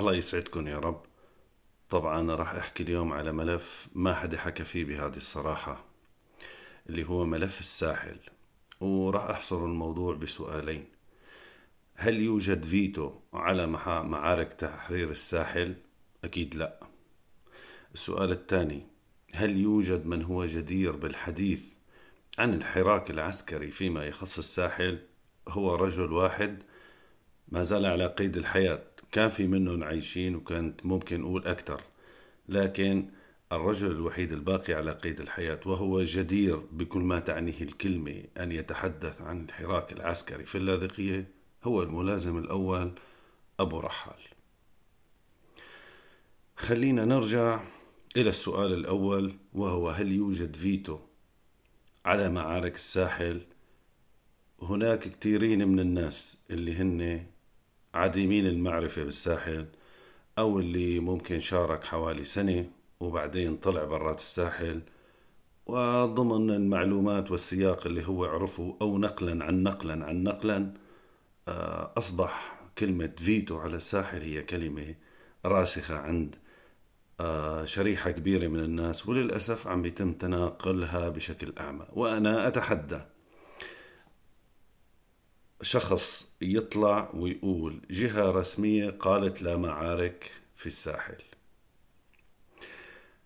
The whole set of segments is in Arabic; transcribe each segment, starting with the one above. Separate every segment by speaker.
Speaker 1: الله يسعدكم يا رب طبعا أنا راح أحكي اليوم على ملف ما حدا حكى فيه بهذه الصراحة اللي هو ملف الساحل وراح أحصر الموضوع بسؤالين هل يوجد فيتو على معارك تحرير الساحل؟ أكيد لا السؤال الثاني هل يوجد من هو جدير بالحديث عن الحراك العسكري فيما يخص الساحل هو رجل واحد ما زال على قيد الحياة كان في منهم عايشين وكانت ممكن أقول أكثر لكن الرجل الوحيد الباقي على قيد الحياة وهو جدير بكل ما تعنيه الكلمة أن يتحدث عن الحراك العسكري في اللاذقية هو الملازم الأول أبو رحال خلينا نرجع إلى السؤال الأول وهو هل يوجد فيتو على معارك الساحل هناك كثيرين من الناس اللي هن عديمين المعرفة بالساحل أو اللي ممكن شارك حوالي سنة وبعدين طلع برات الساحل وضمن المعلومات والسياق اللي هو عرفه أو نقلا عن نقلا عن نقلا آه، أصبح كلمة فيتو على الساحل هي كلمة راسخة عند آه، شريحة كبيرة من الناس وللأسف عم بيتم تناقلها بشكل أعمى وأنا أتحدى شخص يطلع ويقول جهة رسمية قالت لا معارك في الساحل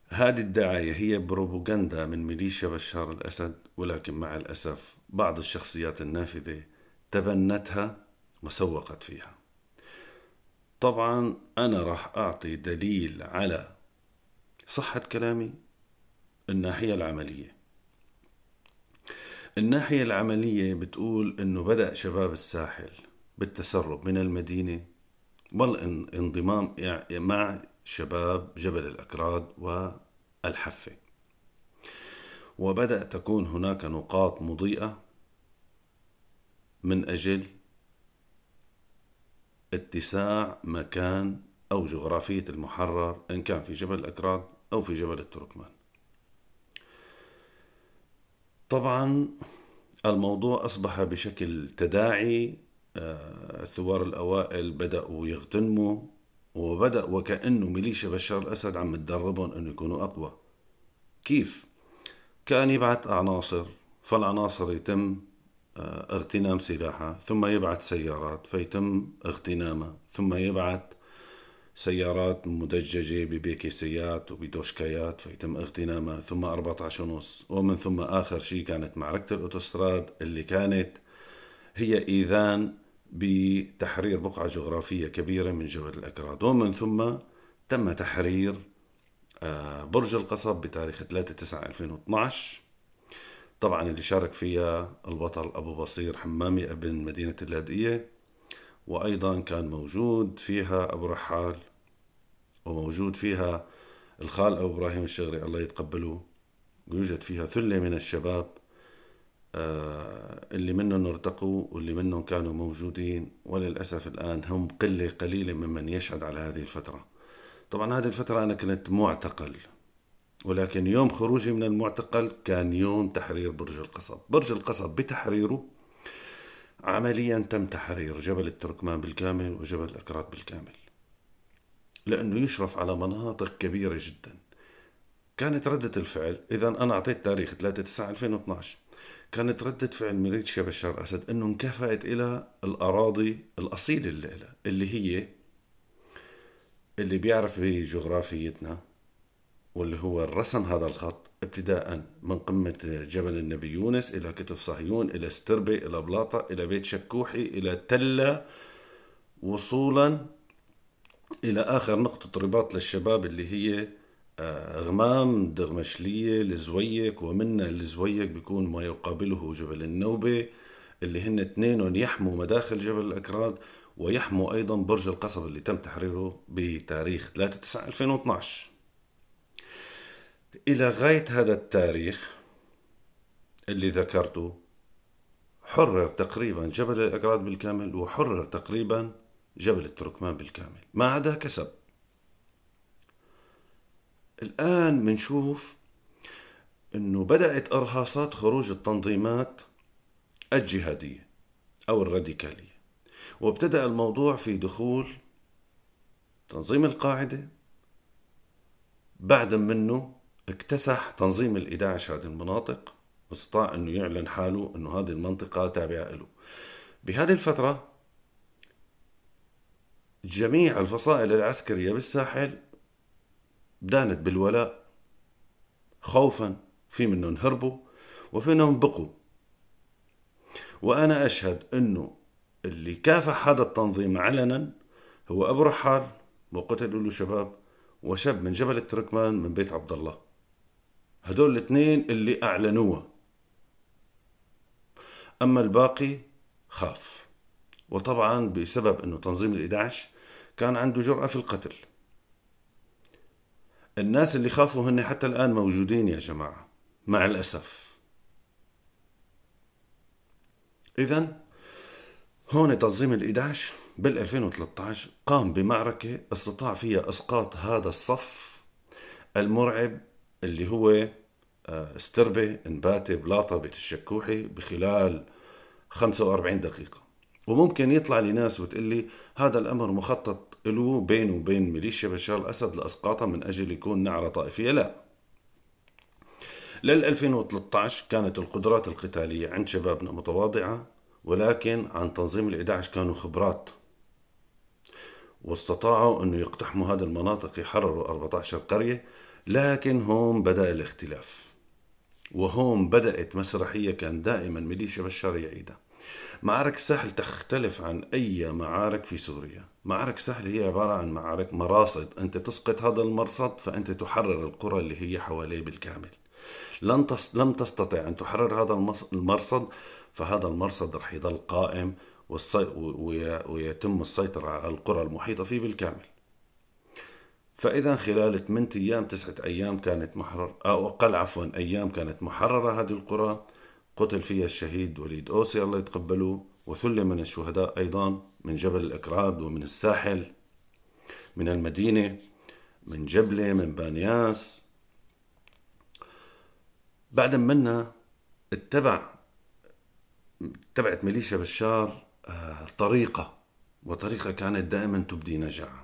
Speaker 1: هذه الدعاية هي بروبوغندا من ميليشيا بشار الأسد ولكن مع الأسف بعض الشخصيات النافذة تبنتها وسوقت فيها طبعا أنا راح أعطي دليل على صحة كلامي الناحية العملية الناحية العملية بتقول أنه بدأ شباب الساحل بالتسرب من المدينة والانضمام مع شباب جبل الأكراد والحفة وبدأ تكون هناك نقاط مضيئة من أجل اتساع مكان أو جغرافية المحرر إن كان في جبل الأكراد أو في جبل التركمان طبعا الموضوع أصبح بشكل تداعي الثوار آه، الأوائل بدأوا يغتنموا وبدأ وكأنه ميليشيا بشار الأسد عم تدربهم أنه يكونوا أقوى كيف؟ كان يبعث عناصر فالعناصر يتم آه، اغتنام سلاحها ثم يبعث سيارات فيتم اغتنامها ثم يبعث سيارات مدججة ببيكيسيات وبدوشكايات فيتم اغتنامها ثم 14 ونص ومن ثم آخر شيء كانت معركة الأوتوستراد اللي كانت هي إيذان بتحرير بقعة جغرافية كبيرة من جبل الأكراد ومن ثم تم تحرير آه، برج القصب بتاريخ 3/9/2012 طبعا اللي شارك فيها البطل أبو بصير حمامي ابن مدينة اللاذقية وأيضا كان موجود فيها أبو رحال وموجود فيها الخال أبو إبراهيم الشغري الله يتقبله ويوجد فيها ثلة من الشباب آه، اللي منهم ارتقوا واللي منهم كانوا موجودين وللأسف الآن هم قلة قليلة ممن يشهد على هذه الفترة طبعا هذه الفترة أنا كنت معتقل ولكن يوم خروجي من المعتقل كان يوم تحرير برج القصب برج القصب بتحريره عمليا تم تحرير جبل التركمان بالكامل وجبل الأكراد بالكامل لأنه يشرف على مناطق كبيرة جدا كانت ردة الفعل إذا أنا أعطيت تاريخ 3 9 2012 كانت ردة فعل ميليتشيا بشار الأسد أنه انكفأت إلى الأراضي الأصيلة اللي إلها اللي هي اللي بيعرف بجغرافيتنا واللي هو الرسم هذا الخط ابتداء من قمة جبل النبي يونس إلى كتف صهيون إلى ستربة إلى بلاطة إلى بيت شكوحي إلى تلة وصولا إلى آخر نقطة رباط للشباب اللي هي آه، غمام دغمشلية لزويك ومنا لزويك بيكون ما يقابله جبل النوبة اللي هن اثنين يحموا مداخل جبل الأكراد ويحموا أيضا برج القصب اللي تم تحريره بتاريخ 3 9 2012 إلى غاية هذا التاريخ اللي ذكرته حرر تقريبا جبل الأكراد بالكامل وحرر تقريبا جبل التركمان بالكامل ما عدا كسب الآن بنشوف أنه بدأت إرهاصات خروج التنظيمات الجهادية أو الراديكالية وابتدأ الموضوع في دخول تنظيم القاعدة بعد منه اكتسح تنظيم ال11 هذه المناطق واستطاع انه يعلن حاله انه هذه المنطقه تابعه له بهذه الفتره جميع الفصائل العسكريه بالساحل دانت بالولاء خوفا في منهم هربوا وفي منهم بقوا وانا اشهد انه اللي كافح هذا التنظيم علنا هو ابو رحال وقتلوا له شباب وشاب من جبل التركمان من بيت عبد الله هدول الاثنين اللي أعلنوها أما الباقي خاف وطبعا بسبب أنه تنظيم ال11 كان عنده جرأة في القتل الناس اللي خافوا هن حتى الآن موجودين يا جماعة مع الأسف إذا هون تنظيم ال11 بال 2013 قام بمعركة استطاع فيها إسقاط هذا الصف المرعب اللي هو آه، استربة نباتة بيت الشكوحي بخلال 45 دقيقة وممكن يطلع لي ناس وتقول لي هذا الأمر مخطط له بينه وبين ميليشيا بشار الأسد لأسقاطها من أجل يكون نعرة طائفية لا لل 2013 كانت القدرات القتالية عند شبابنا متواضعة ولكن عن تنظيم ال 11 كانوا خبرات واستطاعوا أنه يقتحموا هذه المناطق يحرروا 14 قرية لكن هون بدأ الاختلاف وهون بدأت مسرحية كان دائما ميليشيا بشار يعيدها معارك ساحل تختلف عن أي معارك في سوريا معارك ساحل هي عبارة عن معارك مراصد أنت تسقط هذا المرصد فأنت تحرر القرى اللي هي حواليه بالكامل لن تس... لم تستطع أن تحرر هذا المرصد فهذا المرصد رح يضل قائم ويتم السيطرة على القرى المحيطة فيه بالكامل فإذا خلال 8 أيام 9 أيام كانت محرر أو أقل عفوا أيام كانت محررة هذه القرى قتل فيها الشهيد وليد أوسي الله يتقبله وثلة من الشهداء أيضا من جبل الأكراد ومن الساحل من المدينة من جبلة من بانياس بعد منا اتبع اتبعت ميليشيا بشار آه، طريقة وطريقة كانت دائما تبدي نجاعة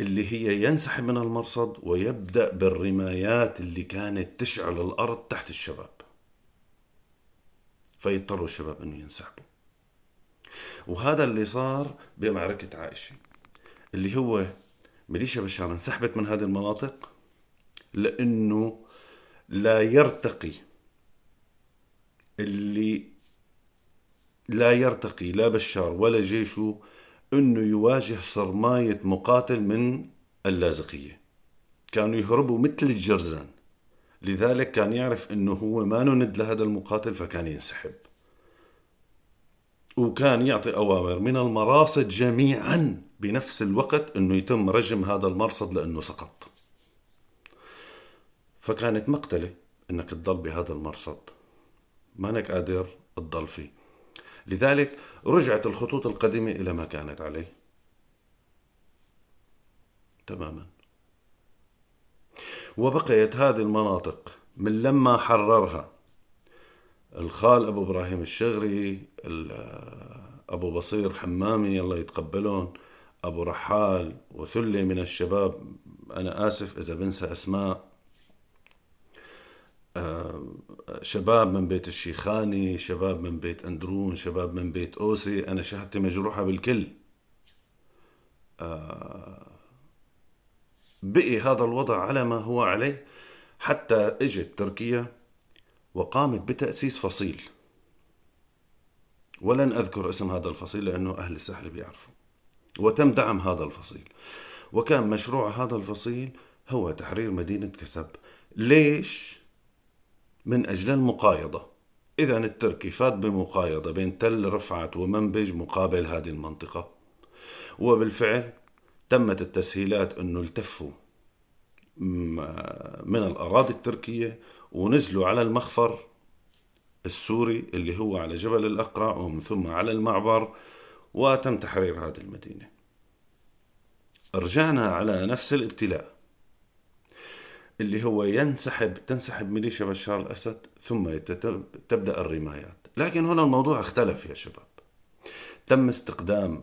Speaker 1: اللي هي ينسحب من المرصد ويبدأ بالرمايات اللي كانت تشعل الأرض تحت الشباب فيضطروا الشباب أنه ينسحبوا وهذا اللي صار بمعركة عائشة اللي هو ميليشيا بشار انسحبت من هذه المناطق لأنه لا يرتقي اللي لا يرتقي لا بشار ولا جيشه أنه يواجه صرماية مقاتل من اللاذقية كانوا يهربوا مثل الجرزان لذلك كان يعرف أنه هو ما ند لهذا المقاتل فكان ينسحب وكان يعطي أوامر من المراصد جميعا بنفس الوقت أنه يتم رجم هذا المرصد لأنه سقط فكانت مقتلة أنك تضل بهذا المرصد ما أنك قادر تضل فيه لذلك رجعت الخطوط القديمة إلى ما كانت عليه تماما وبقيت هذه المناطق من لما حررها الخال أبو إبراهيم الشغري أبو بصير حمامي الله يتقبلهم أبو رحال وثلة من الشباب أنا آسف إذا بنسى أسماء آه، شباب من بيت الشيخاني شباب من بيت أندرون شباب من بيت أوسي أنا شهادتي مجروحة بالكل آه، بقي هذا الوضع على ما هو عليه حتى اجت تركيا وقامت بتأسيس فصيل ولن أذكر اسم هذا الفصيل لأنه أهل السحر بيعرفوا وتم دعم هذا الفصيل وكان مشروع هذا الفصيل هو تحرير مدينة كسب ليش؟ من أجل المقايضة إذا التركيفات بمقايضة بين تل رفعت ومنبج مقابل هذه المنطقة وبالفعل تمت التسهيلات أنه التفوا من الأراضي التركية ونزلوا على المخفر السوري اللي هو على جبل الأقرع ومن ثم على المعبر وتم تحرير هذه المدينة رجعنا على نفس الابتلاء اللي هو ينسحب تنسحب ميليشيا بشار الأسد ثم تبدأ الرمايات لكن هنا الموضوع اختلف يا شباب تم استقدام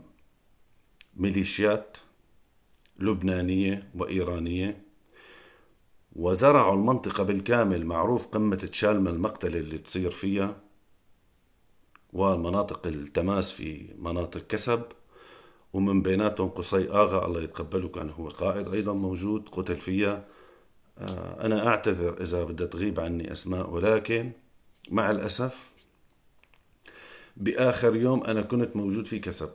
Speaker 1: ميليشيات لبنانية وإيرانية وزرعوا المنطقة بالكامل معروف قمة تشالما المقتله اللي تصير فيها والمناطق التماس في مناطق كسب ومن بيناتهم قصي آغا الله يتقبله كان هو قائد أيضا موجود قتل فيها آه، أنا أعتذر إذا بدها تغيب عني أسماء ولكن مع الأسف بآخر يوم أنا كنت موجود في كسب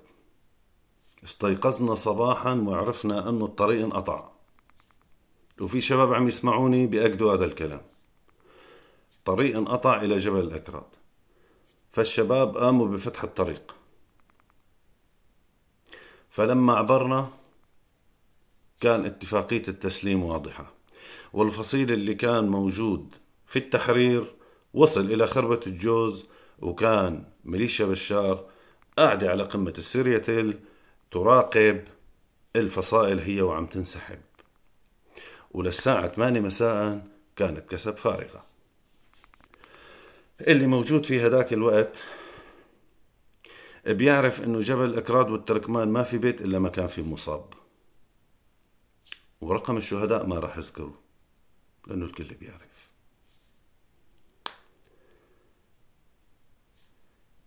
Speaker 1: استيقظنا صباحا وعرفنا أنه الطريق انقطع وفي شباب عم يسمعوني بأكدوا هذا الكلام طريق انقطع إلى جبل الأكراد فالشباب قاموا بفتح الطريق فلما عبرنا كان اتفاقية التسليم واضحة والفصيل اللي كان موجود في التحرير وصل إلى خربة الجوز وكان ميليشيا بشار قاعدة على قمة السيرياتيل تراقب الفصائل هي وعم تنسحب وللساعة 8 مساء كانت كسب فارغة اللي موجود في هداك الوقت بيعرف انه جبل الاكراد والتركمان ما في بيت الا ما كان فيه مصاب ورقم الشهداء ما راح اذكره لأنه الكل بيعرف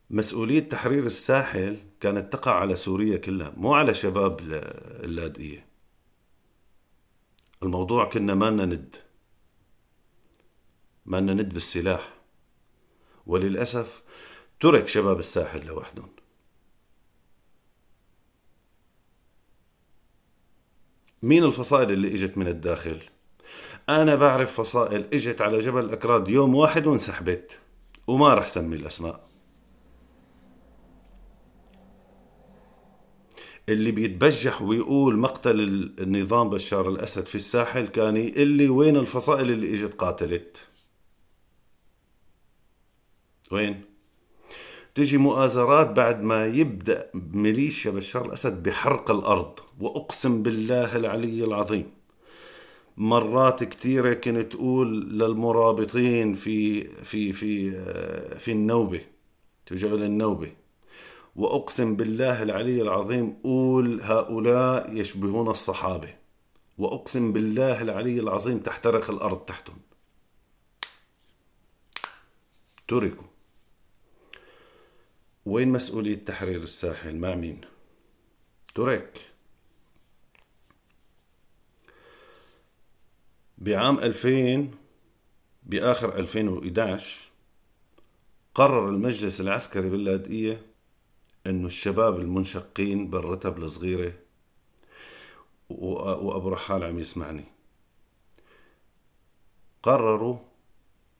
Speaker 1: مسؤولية تحرير الساحل كانت تقع على سوريا كلها مو على شباب اللاذقية الموضوع كنا ما ند ما ند بالسلاح وللأسف ترك شباب الساحل لوحدهم مين الفصائل اللي اجت من الداخل أنا بعرف فصائل إجت على جبل الاكراد يوم واحد وانسحبت وما رح سمي الأسماء اللي بيتبجح ويقول مقتل النظام بشار الأسد في الساحل كان اللي وين الفصائل اللي إجت قاتلت وين تجي مؤازرات بعد ما يبدأ ميليشيا بشار الأسد بحرق الأرض وأقسم بالله العلي العظيم مرات كثيرة كنت أقول للمرابطين في في في في النوبة ترجعوا للنوبة وأقسم بالله العلي العظيم قول هؤلاء يشبهون الصحابة وأقسم بالله العلي العظيم تحترق الأرض تحتهم تركوا وين مسؤولية تحرير الساحل مع مين ترك بعام 2000 بآخر 2011 قرر المجلس العسكري باللاذقية أنه الشباب المنشقين بالرتب الصغيرة وأبو رحال عم يسمعني قرروا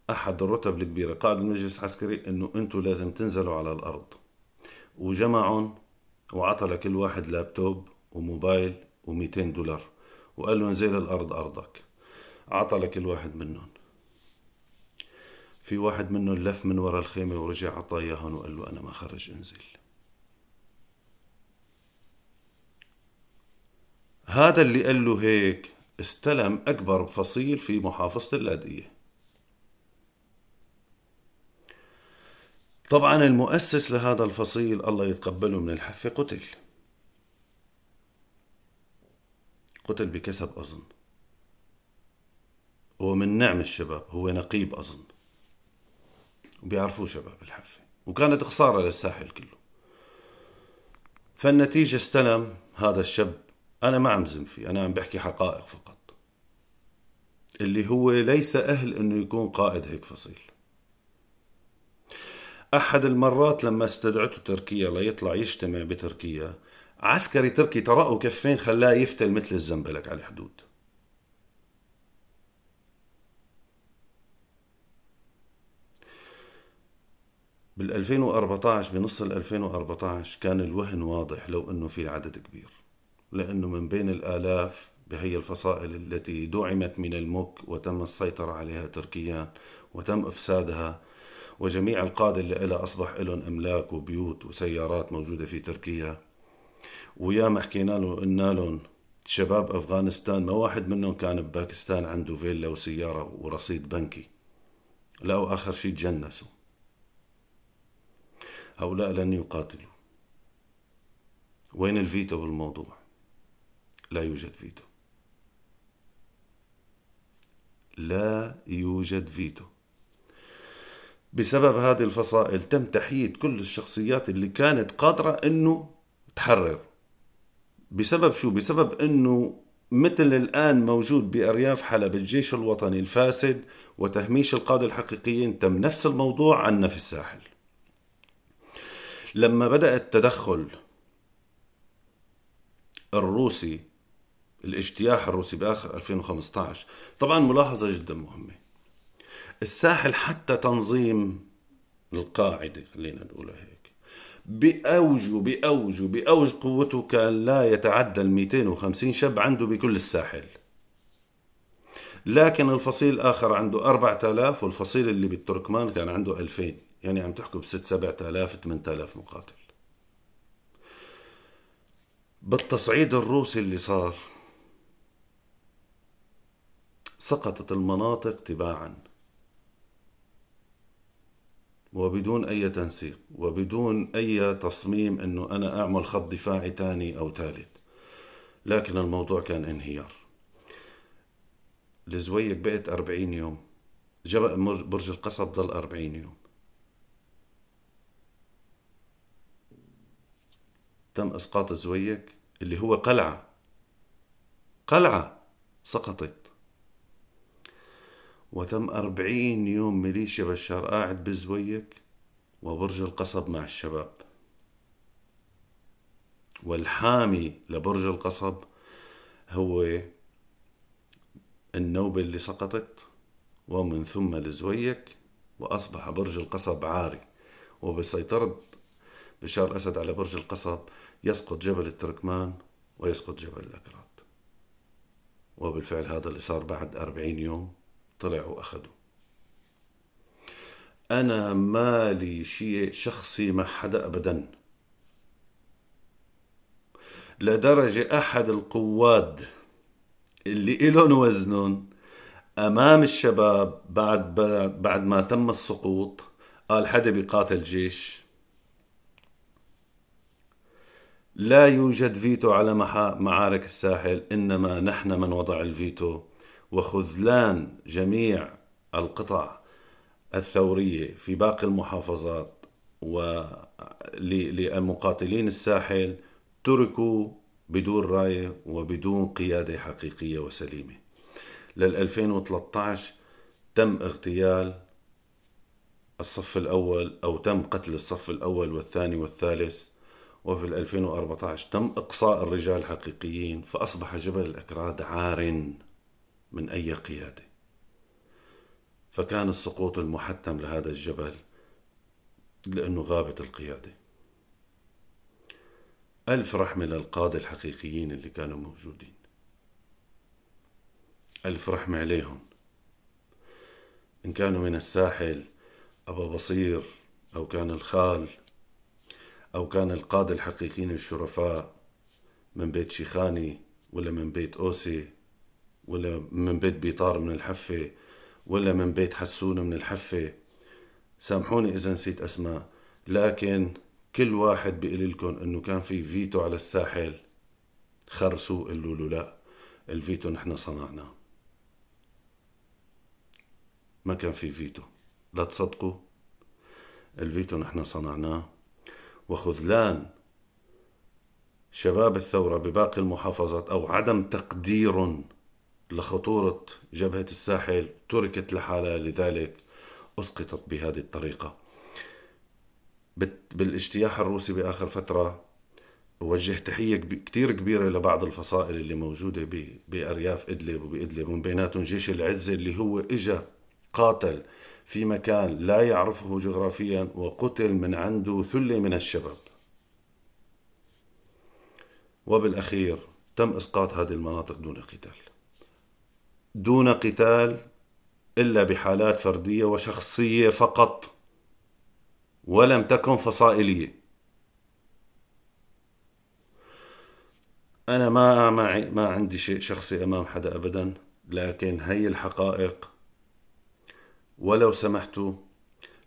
Speaker 1: أحد الرتب الكبيرة قائد المجلس العسكري أنه أنتوا لازم تنزلوا على الأرض وجمعهم وعطى لكل واحد لابتوب وموبايل و200 دولار وقال لهم انزل الأرض أرضك عطى لكل واحد منهم في واحد منهم لف من ورا الخيمة ورجع عطى اياهم وقال له أنا ما خرج انزل هذا اللي قال له هيك استلم أكبر فصيل في محافظة اللاذقية طبعا المؤسس لهذا الفصيل الله يتقبله من الحفة قتل قتل بكسب أظن هو من نعم الشباب هو نقيب أظن وبيعرفوه شباب الحفة وكانت خسارة للساحل كله فالنتيجة استلم هذا الشاب أنا ما عم زم فيه أنا عم بحكي حقائق فقط اللي هو ليس أهل أنه يكون قائد هيك فصيل أحد المرات لما استدعته تركيا ليطلع يجتمع بتركيا عسكري تركي طرقه كفين خلاه يفتل مثل الزنبلك على الحدود بال 2014 بنص ال 2014 كان الوهن واضح لو انه في عدد كبير لانه من بين الالاف بهي الفصائل التي دعمت من المك وتم السيطرة عليها تركيا وتم افسادها وجميع القادة اللي لها اصبح لهم املاك وبيوت وسيارات موجودة في تركيا وياما حكينا له لهم شباب افغانستان ما واحد منهم كان بباكستان عنده فيلا وسيارة ورصيد بنكي لقوا اخر شيء تجنسوا هؤلاء لن يقاتلوا وين الفيتو بالموضوع لا يوجد فيتو لا يوجد فيتو بسبب هذه الفصائل تم تحييد كل الشخصيات اللي كانت قادرة انه تحرر بسبب شو؟ بسبب انه مثل الآن موجود بأرياف حلب الجيش الوطني الفاسد وتهميش القادة الحقيقيين تم نفس الموضوع عنا في الساحل لما بدأ التدخل الروسي الاجتياح الروسي بآخر 2015 طبعا ملاحظة جدا مهمة الساحل حتى تنظيم القاعدة خلينا نقولها هيك بأوج باوج باوج قوته كان لا يتعدى ال 250 شاب عنده بكل الساحل لكن الفصيل الآخر عنده 4000 والفصيل اللي بالتركمان كان عنده 2000 يعني عم تحكوا ب 6 7000 8000 مقاتل بالتصعيد الروسي اللي صار سقطت المناطق تباعا وبدون أي تنسيق وبدون أي تصميم أنه أنا أعمل خط دفاعي ثاني أو ثالث لكن الموضوع كان انهيار لزويك بقت 40 يوم جبل برج القصب ضل 40 يوم تم اسقاط زويك اللي هو قلعه قلعه سقطت وتم أربعين يوم ميليشيا بشار قاعد بزويك وبرج القصب مع الشباب والحامي لبرج القصب هو النوبة اللي سقطت ومن ثم لزويك وأصبح برج القصب عاري وبسيطرة بشار الأسد على برج القصب يسقط جبل التركمان ويسقط جبل الأكراد وبالفعل هذا اللي صار بعد أربعين يوم طلعوا وأخذوا أنا مالي شيء شخصي مع حدا أبدا لدرجة أحد القواد اللي إلهم وزنهم أمام الشباب بعد بعد ما تم السقوط قال حدا بيقاتل جيش لا يوجد فيتو على معارك الساحل إنما نحن من وضع الفيتو وخذلان جميع القطع الثورية في باقي المحافظات ولمقاتلين الساحل تركوا بدون راية وبدون قيادة حقيقية وسليمة لل 2013 تم اغتيال الصف الأول أو تم قتل الصف الأول والثاني والثالث وفي 2014 تم إقصاء الرجال الحقيقيين فأصبح جبل الأكراد عار من أي قيادة فكان السقوط المحتم لهذا الجبل لأنه غابت القيادة ألف رحمة للقادة الحقيقيين اللي كانوا موجودين ألف رحمة عليهم إن كانوا من الساحل أبو بصير أو كان الخال أو كان القادة الحقيقيين الشرفاء من بيت شيخاني ولا من بيت أوسي ولا من بيت بيطار من الحفة ولا من بيت حسون من الحفة سامحوني إذا نسيت أسماء لكن كل واحد بيقول لكم انه كان في فيتو على الساحل خرسوا قالوا له لا الفيتو نحن صنعناه ما كان في فيتو لا تصدقوا الفيتو نحن صنعناه وخذلان شباب الثورة بباقي المحافظات أو عدم تقدير لخطورة جبهة الساحل تركت لحالها لذلك أسقطت بهذه الطريقة بالاجتياح الروسي باخر فتره وجه تحيه كثير كبيره لبعض الفصائل اللي موجوده بارياف ادلب وبادلب من بيناتهم جيش العزه اللي هو اجى قاتل في مكان لا يعرفه جغرافيا وقتل من عنده ثله من الشباب وبالاخير تم اسقاط هذه المناطق دون قتال دون قتال الا بحالات فرديه وشخصيه فقط ولم تكن فصائلية أنا ما معي ما عندي شيء شخصي أمام حدا أبدا لكن هي الحقائق ولو سمحتوا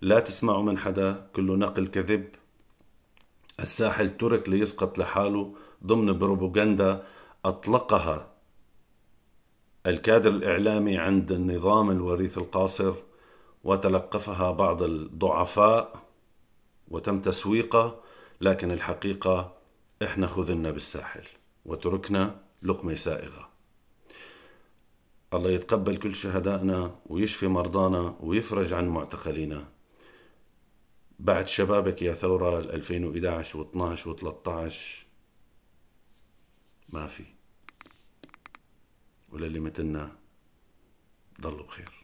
Speaker 1: لا تسمعوا من حدا كله نقل كذب الساحل ترك ليسقط لحاله ضمن بروباغندا أطلقها الكادر الإعلامي عند النظام الوريث القاصر وتلقفها بعض الضعفاء وتم تسويقه لكن الحقيقة إحنا خذلنا بالساحل وتركنا لقمة سائغة الله يتقبل كل شهدائنا ويشفي مرضانا ويفرج عن معتقلينا بعد شبابك يا ثورة 2011 و12 و13 ما في وللي متنا ضلوا بخير